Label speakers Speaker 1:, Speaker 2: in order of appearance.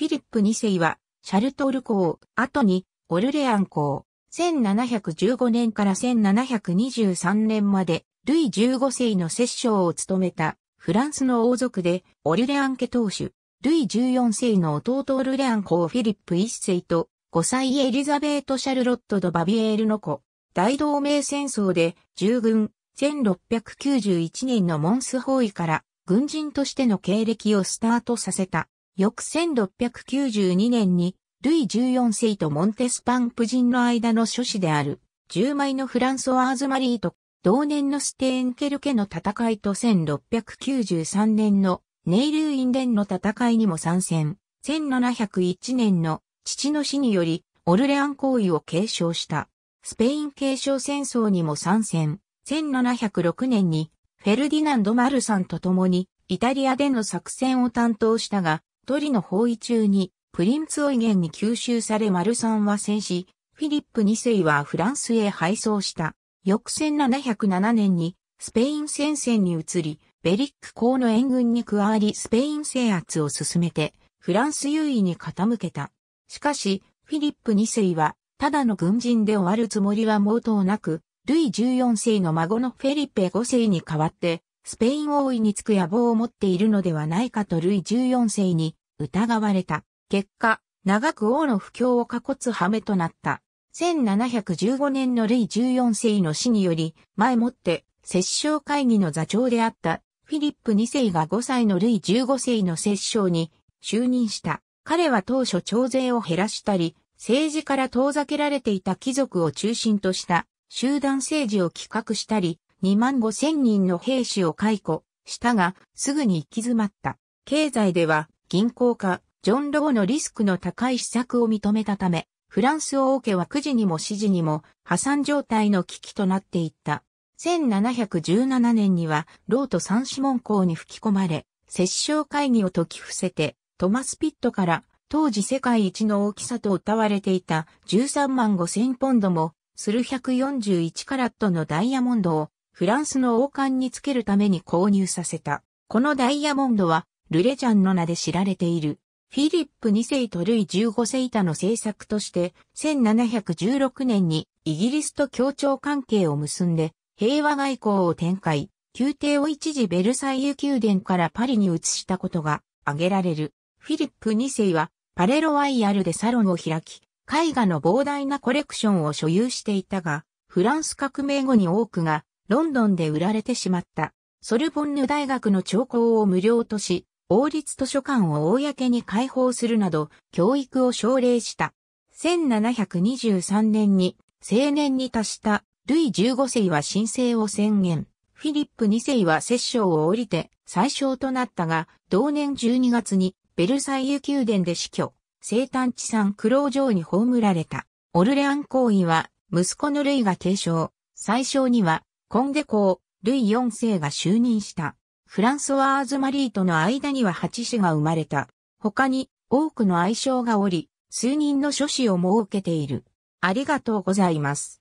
Speaker 1: フィリップ2世は、シャルトール公、後に、オルレアン公、1715年から1723年まで、ルイ15世の摂政を務めた、フランスの王族で、オルレアン家当主、ルイ14世の弟オルレアン公フィリップ1世と、5歳エリザベート・シャルロット・ド・バビエールの子、大同盟戦争で、従軍、1691年のモンス包囲から、軍人としての経歴をスタートさせた。翌1692年に、ルイ14世とモンテスパン夫人の間の諸子である、10枚のフランソワーズ・マリーと、同年のステーンケル家の戦いと1693年のネイルインデンの戦いにも参戦。1701年の父の死により、オルレアン行為を継承した。スペイン継承戦争にも参戦。1706年に、フェルディナンド・マルさんと共に、イタリアでの作戦を担当したが、一人の包囲中に、プリンツオイゲンに吸収されマルサンは戦死、フィリップ2世はフランスへ敗走した。翌1707年に、スペイン戦線に移り、ベリック公の援軍に加わりスペイン制圧を進めて、フランス優位に傾けた。しかし、フィリップ2世は、ただの軍人で終わるつもりは毛頭なく、ルイ14世の孫のフェリペ5世に代わって、スペイン王位につく野望を持っているのではないかとルイ14世に疑われた。結果、長く王の不況を囲つ羽目となった。1715年のルイ14世の死により、前もって摂政会議の座長であったフィリップ2世が5歳のルイ15世の摂政に就任した。彼は当初徴税を減らしたり、政治から遠ざけられていた貴族を中心とした集団政治を企画したり、2万5千人の兵士を解雇したが、すぐに行き詰まった。経済では銀行家、ジョン・ロゴのリスクの高い施策を認めたため、フランス王家は9時にも指時にも破産状態の危機となっていった。1717年には、ローと三子門校に吹き込まれ、摂政会議を解き伏せて、トマス・ピットから、当時世界一の大きさと謳われていた13万5千ポンドも、する141カラットのダイヤモンドを、フランスの王冠につけるために購入させた。このダイヤモンドは、ルレジャンの名で知られている、フィリップ2世とルイ15世以下の政策として、1716年にイギリスと協調関係を結んで、平和外交を展開、宮廷を一時ベルサイユ宮殿からパリに移したことが挙げられる。フィリップ2世はパレロワイヤルでサロンを開き、絵画の膨大なコレクションを所有していたが、フランス革命後に多くがロンドンで売られてしまった。ソルボンヌ大学の兆候を無料とし、王立図書館を公に開放するなど、教育を奨励した。1723年に、青年に達した、ルイ15世は申請を宣言。フィリップ2世は摂政を降りて、最小となったが、同年12月に、ベルサイユ宮殿で死去。生誕地産苦労城に葬られた。オルレアン行為は、息子のルイが継承。最小には、コンデ公、ルイ4世が就任した。フランソワーズ・マリーとの間には八子が生まれた。他に多くの愛称がおり、数人の諸子を設けている。ありがとうございます。